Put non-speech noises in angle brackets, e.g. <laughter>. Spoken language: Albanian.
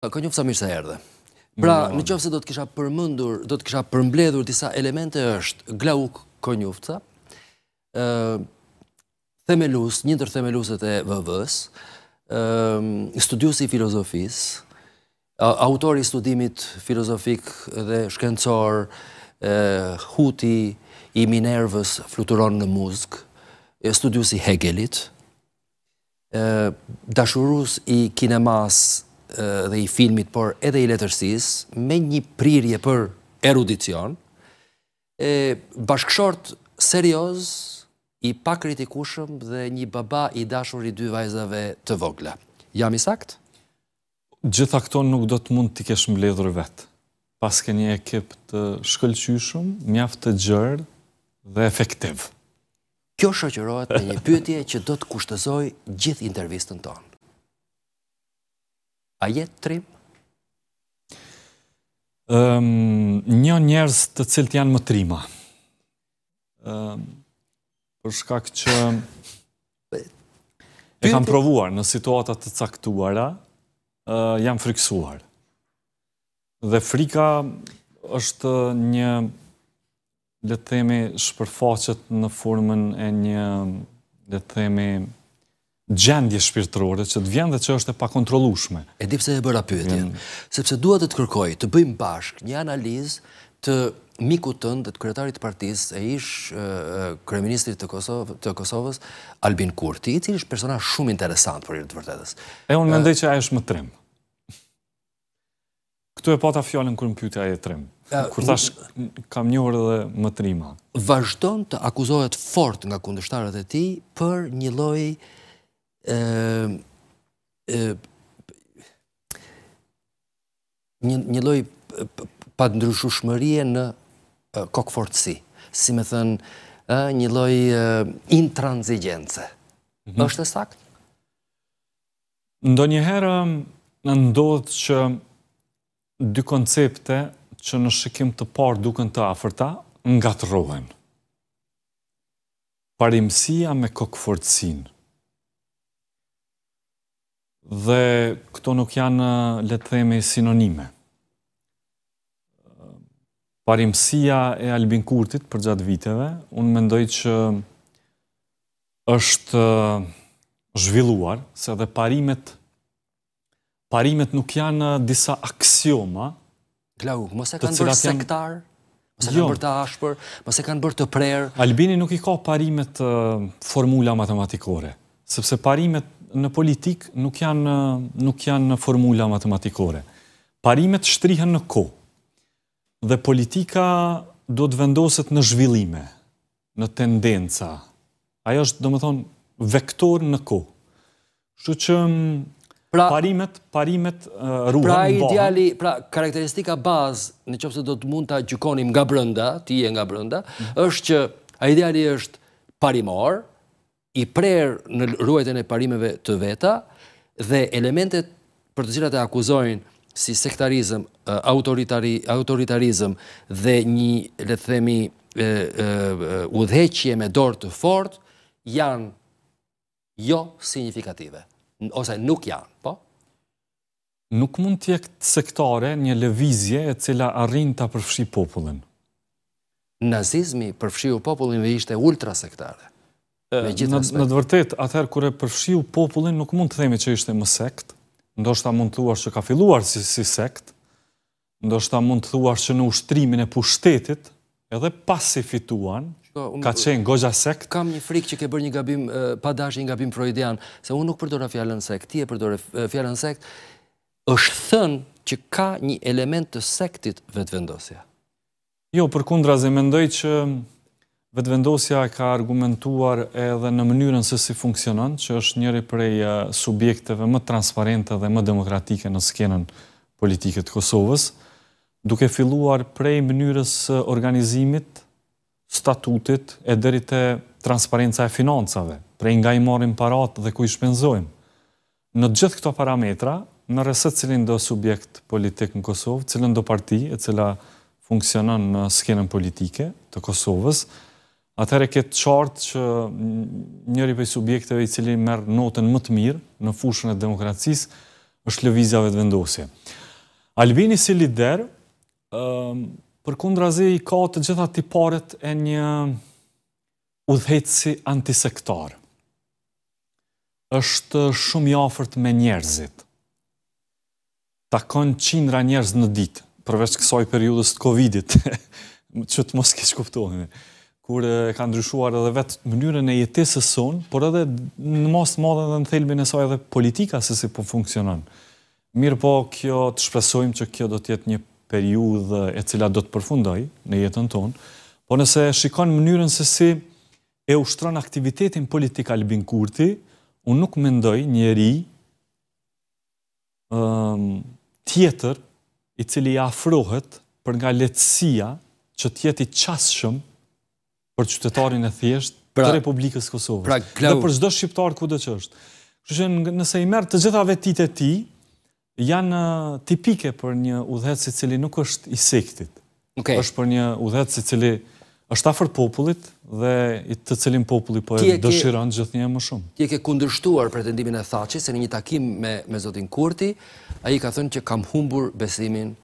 Ka një fësa mirë erdhe. Pra, në qofë se do të kisha përmëndur, do të kisha përmbledhur disa elemente është Glauk Konjufca, themelus, njëndër themeluset e vëvës, studiusi filozofis, autori studimit filozofik dhe shkencor, huti i Minervës fluturon në muzg, studiusi Hegelit, dashurus i kinemas dhe i filmit, por edhe i letërsis, me një prirje për erudicion, bashkëshort serios, i pakritikushëm dhe një baba i dashur i dy vajzave të vogla. Jam i sakt? Gjitha këto nuk do të mund të kesh mbledhur vetë. Pas ke një ekip të shkëllqyshëm, mjaft të gjërë dhe efektiv. Kjo shëqërojt me një pytje që do të kushtëzoj gjithë intervistën tonë. A jetë trim? Ehm, një njerës të cilët janë më trima. Ehm, për shkak që e kam provuar në situatat të caktuara, jam friksuar. Dhe frika është një themi, shpërfaqet në formën e një letëthemi gjendje shpirtërore që të vjen dhe që është e pakontrollueshme. E di pse e bëra pyetjen, mm. sepse dua të të kërkoj të bëjmë bashk një analizë të miku tënd, të kryetarit të partisë, e ish kryeministrit të Kosovës, Albin Kurti, i cili është personazh shumë interesant për të vërtetës. E unë mendoj që ai është më trim. <laughs> Këtu e pata fjalën kur më pyeti ai e trim. Kur thash kam një orë dhe më trima. Vajzhton të akuzohet fort nga kundërshtarët e tij për një lloj Ehm, një loj pa të ndryshu shmërije në kokëfortësi, si me thënë një loj intransigjence. Êshtë e sakë? Ndo njëherë në ndodhë që dy koncepte që në shikim të parë duken të aferta, nga të rohen. Parimësia me kokëfortësinë dhe këto nuk janë letëthemi sinonime. Parimësia e Albin Kurtit për gjatë viteve, unë mendoj që është zhvilluar, se dhe parimet parimet nuk janë disa aksioma Klau, mëse kanë bërë sektar mëse kanë jo. bërë të ashpër mëse kanë bërë të prerë Albini nuk i ka parimet formula matematikore sepse parimet në politikë nuk janë nuk janë formula matematikore. Parimet shtrihen në kohë. Dhe politika do të vendoset në zhvillime, në tendenca. Ajo është, domethënë, vektor në kohë. Kështu që mm, pra, parimet, parimet uh, ruhen pra Pra ideali, pra karakteristika bazë, në qëpë do të mund të gjukonim nga brënda, ti e nga brënda, mm. është që a ideali është parimor, i prerë në ruajtën e parimeve të veta dhe elementet për të cilat e akuzojnë si sektarizm, autoritarizm dhe një, le themi, udheqje me dorë të fort, janë jo signifikative, ose nuk janë, po? Nuk mund të jetë sektore një levizje e cila arrin të përfshi popullin? Nazizmi përfshiu popullin dhe ishte ultra sektare. Në të vërtet, atëherë kër e përfshiu popullin, nuk mund të themi që ishte më sekt, ndoshta mund të thuar që ka filuar si sekt, ndoshta mund të thuar që në ushtrimin e pushtetit, edhe pas si fituan, ka qenë gogja sekt. Kam një frik që ke bërë një gabim, pa dash një gabim freudian, se unë nuk përdora fjallën sekt, ti e përdojnë fjallën sekt, është thënë që ka një element të sektit vetë Jo, për kundra zemendoj që Vetëvendosja ka argumentuar edhe në mënyrën se si funksionon, që është njëri prej subjekteve më transparente dhe më demokratike në skenën politikët Kosovës, duke filluar prej mënyrës organizimit, statutit e dheri të transparenca e financave, prej nga i marim parat dhe ku i shpenzojmë. Në gjithë këto parametra, në reset cilin do subjekt politik në Kosovë, cilin do parti e cila funksionon në skenën politike të Kosovës, atëherë këtë qartë që njëri për subjekteve i cili merë notën më të mirë në fushën e demokracisë është lëvizjave të vendosje. Albini si lider, për kundra zi i ka të gjitha tiparet e një udhetësi antisektarë. është shumë i me njerëzit. Takon qindra njerëz në ditë, përveç kësaj periudës të Covidit, <laughs> që të mos keqë kuptohemi kur e ka ndryshuar edhe vetë mënyrën e jetesës son, por edhe në mos të dhe në thelbin e saj edhe politika se si po funksionon. Mirë po, kjo të shpresojmë që kjo do tjetë një periudhë e cila do të përfundoj në jetën tonë, po nëse shikon mënyrën se si e ushtron aktivitetin politik Albin Kurti, unë nuk mendoj njeri um, tjetër i cili afrohet për nga letësia që tjeti qasëshëm për qytetarin e thjesht të pra- Republikës Kosovës. Pra, klau... Dhe për çdo shqiptar kudo që është. Kështu që nëse i merr të gjitha vetit e tij, janë uh, tipike për një udhëhec i cili nuk është i sektit. Okay. Është për një udhëhec i cili është afër popullit dhe i të cilin populli po e tjeke, dëshiron gjithnjë më shumë. Ti e ke kundërshtuar pretendimin e thaci, se në një takim me me zotin Kurti, ai ka thënë që kam humbur besimin